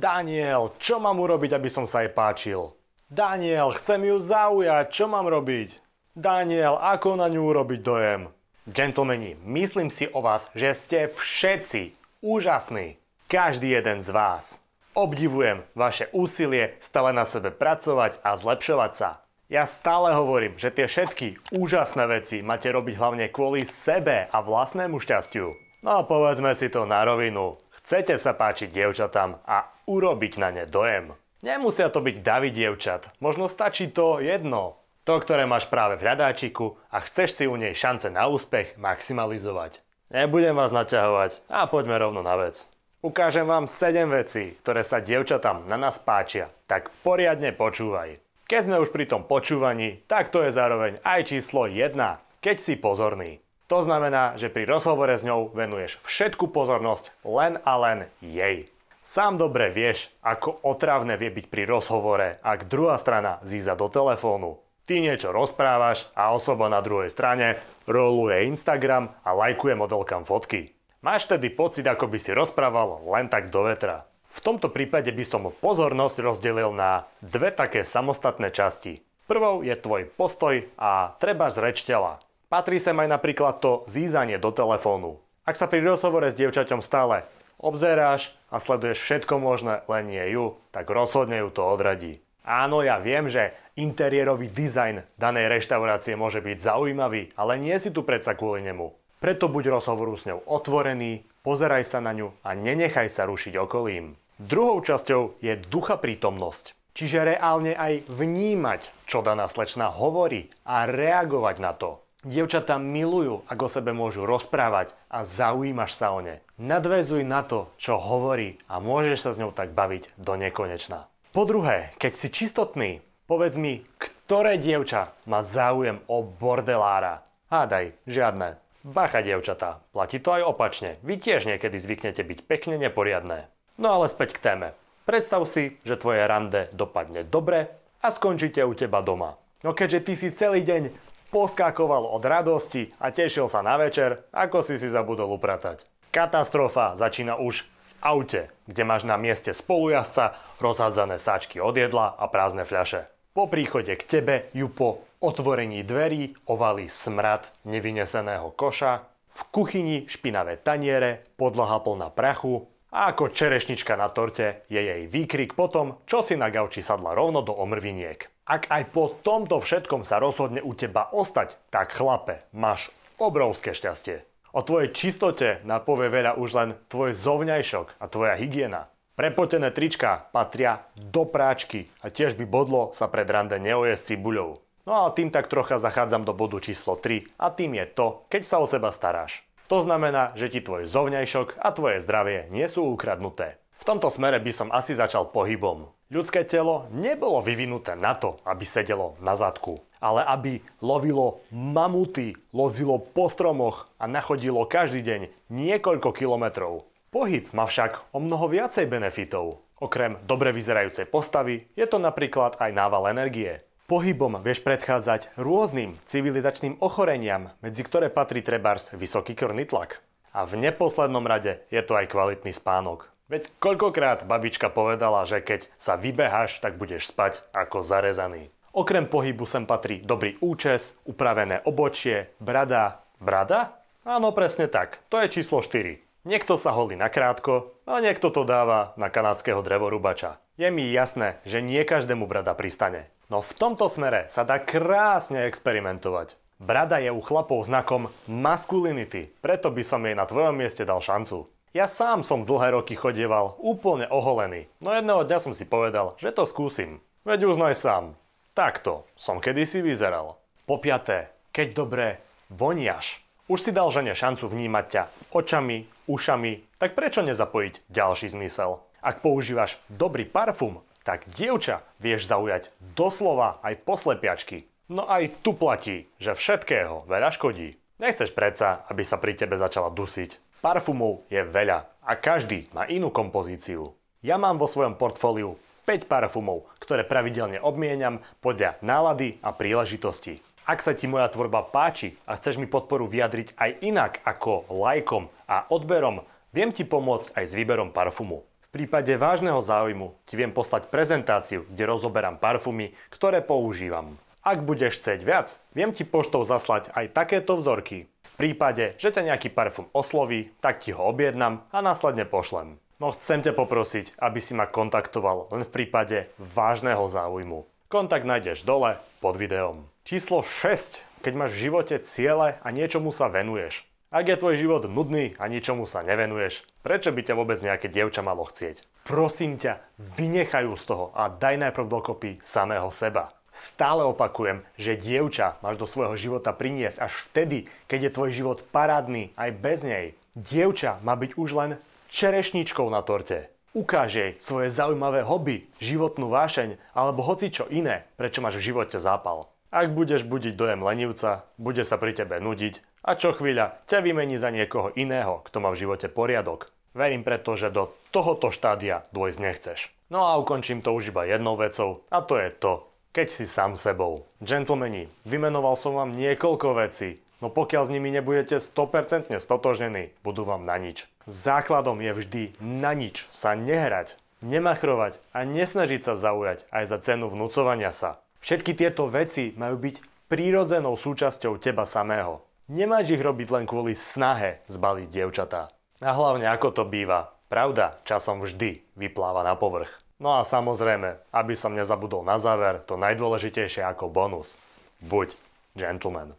Daniel, čo mám urobiť, aby som sa jej páčil? Daniel, chcem ju zaujať, čo mám robiť? Daniel, ako na ňu urobiť dojem? Gentlemani, myslím si o vás, že ste všetci úžasní. Každý jeden z vás. Obdivujem vaše úsilie stále na sebe pracovať a zlepšovať sa. Ja stále hovorím, že tie všetky úžasné veci máte robiť hlavne kvôli sebe a vlastnému šťastiu. No a povedzme si to na rovinu. Chcete sa páčiť dievčatám a urobiť na ne dojem. Nemusia to byť davy dievčat, možno stačí to jedno. To, ktoré máš práve v hľadáčiku a chceš si u nej šance na úspech maximalizovať. Nebudem vás naťahovať a poďme rovno na vec. Ukážem vám 7 vecí, ktoré sa dievčatám na nás páčia, tak poriadne počúvaj. Keď sme už pri tom počúvaní, tak to je zároveň aj číslo 1, keď si pozorný. To znamená, že pri rozhovore s ňou venuješ všetku pozornosť len a len jej. Sám dobre vieš, ako otravné vie byť pri rozhovore, ak druhá strana zíza do telefónu. Ty niečo rozprávaš a osoba na druhej strane roluje Instagram a lajkuje modelkám fotky. Máš tedy pocit, ako by si rozprával len tak do vetra. V tomto prípade by som pozornosť rozdelil na dve také samostatné časti. Prvou je tvoj postoj a treba zreč tela. Patrí sem aj napríklad to zízanie do telefónu. Ak sa pri rozhovore s dievčaťom stále obzeráš a sleduješ všetko možné, len nie ju, tak rozhodne ju to odradí. Áno, ja viem, že interiérový dizajn danej reštaurácie môže byť zaujímavý, ale nie si tu predsa kvôli nemu. Preto buď rozhovoru s ňou otvorený, pozeraj sa na ňu a nenechaj sa rušiť okolím. Druhou časťou je ducha prítomnosť. Čiže reálne aj vnímať, čo daná slečna hovorí a reagovať na to. Dievčatá milujú, ak o sebe môžu rozprávať a zaujímaš sa o ne. Nadvezuj na to, čo hovorí a môžeš sa s ňou tak baviť do nekonečna. Po druhé, keď si čistotný, povedz mi, ktoré dievča má záujem o bordelára? Hádaj, žiadne. Bacha, dievčatá, platí to aj opačne. Vy tiež niekedy zvyknete byť pekne neporiadné. No ale späť k téme. Predstav si, že tvoje rande dopadne dobre a skončíte u teba doma. No keďže ty si celý deň Poskakoval od radosti a tešil sa na večer, ako si si zabudol upratať. Katastrofa začína už v aute, kde máš na mieste spolujazca rozhádzané sáčky od jedla a prázdne fľaše. Po príchode k tebe ju po otvorení dverí ovalí smrad nevyneseného koša, v kuchyni špinavé taniere, podlaha plná prachu a ako čerešnička na torte je jej výkrik potom, čo si na gauči sadla rovno do omrviniek. Ak aj po tomto všetkom sa rozhodne u teba ostať, tak chlape, máš obrovské šťastie. O tvojej čistote napovie veľa už len tvoj zovňajšok a tvoja hygiena. Prepotené trička patria do práčky a tiež by bodlo sa pred rande neojesť cibuľou. No a tým tak trocha zachádzam do bodu číslo 3 a tým je to, keď sa o seba staráš. To znamená, že ti tvoj zovňajšok a tvoje zdravie nie sú ukradnuté. V tomto smere by som asi začal pohybom. Ľudské telo nebolo vyvinuté na to, aby sedelo na zadku, ale aby lovilo mamuty, lozilo po stromoch a nachodilo každý deň niekoľko kilometrov. Pohyb má však o mnoho viacej benefitov. Okrem dobre vyzerajúcej postavy je to napríklad aj nával energie. Pohybom vieš predchádzať rôznym civilizačným ochoreniam, medzi ktoré patrí trebárs vysoký krvný tlak. A v neposlednom rade je to aj kvalitný spánok. Veď koľkokrát babička povedala, že keď sa vybeháš, tak budeš spať ako zarezaný. Okrem pohybu sem patrí dobrý účes, upravené obočie, brada. Brada? Áno, presne tak. To je číslo 4. Niekto sa holí na krátko, a niekto to dáva na kanadského drevorubača. Je mi jasné, že nie každému brada pristane. No v tomto smere sa dá krásne experimentovať. Brada je u chlapov znakom maskulinity, preto by som jej na tvojom mieste dal šancu. Ja sám som dlhé roky chodieval úplne oholený, no jedného dňa som si povedal, že to skúsim. Veď uznaj sám. Takto som kedysi vyzeral. Po piaté, keď dobre voniaš, už si dal žene šancu vnímať ťa očami, ušami, tak prečo nezapojiť ďalší zmysel? Ak používaš dobrý parfum, tak dievča vieš zaujať doslova aj poslepiačky. No aj tu platí, že všetkého veľa škodí. Nechceš predsa, aby sa pri tebe začala dusiť. Parfumov je veľa a každý má inú kompozíciu. Ja mám vo svojom portfóliu 5 parfumov, ktoré pravidelne obmieniam podľa nálady a príležitosti. Ak sa ti moja tvorba páči a chceš mi podporu vyjadriť aj inak ako lajkom a odberom, viem ti pomôcť aj s výberom parfumu. V prípade vážneho záujmu ti viem poslať prezentáciu, kde rozoberám parfumy, ktoré používam. Ak budeš chcieť viac, viem ti poštou zaslať aj takéto vzorky prípade, že ťa nejaký parfum osloví, tak ti ho objednám a následne pošlem. No chcem ťa poprosiť, aby si ma kontaktoval len v prípade vážneho záujmu. Kontakt nájdeš dole pod videom. Číslo 6. Keď máš v živote ciele a niečomu sa venuješ. Ak je tvoj život nudný a ničomu sa nevenuješ, prečo by ťa vôbec nejaké dievča malo chcieť? Prosím ťa, vynechajú z toho a daj najprv dokopy samého seba. Stále opakujem, že dievča máš do svojho života priniesť až vtedy, keď je tvoj život parádny aj bez nej. Dievča má byť už len čerešničkou na torte. Ukáž jej svoje zaujímavé hobby, životnú vášeň alebo hoci čo iné, prečo máš v živote zápal. Ak budeš budiť dojem lenivca, bude sa pri tebe nudiť a čo chvíľa ťa vymení za niekoho iného, kto má v živote poriadok. Verím preto, že do tohoto štádia dôjsť nechceš. No a ukončím to už iba jednou vecou a to je to, keď si sám sebou. Gentlemani, vymenoval som vám niekoľko vecí, no pokiaľ s nimi nebudete 100% stotožnení, budú vám na nič. Základom je vždy na nič sa nehrať, nemachrovať a nesnažiť sa zaujať aj za cenu vnúcovania sa. Všetky tieto veci majú byť prírodzenou súčasťou teba samého. Nemáš ich robiť len kvôli snahe zbaliť dievčatá. A hlavne ako to býva, pravda časom vždy vypláva na povrch. No a samozrejme, aby som nezabudol na záver, to najdôležitejšie ako bonus. Buď gentleman.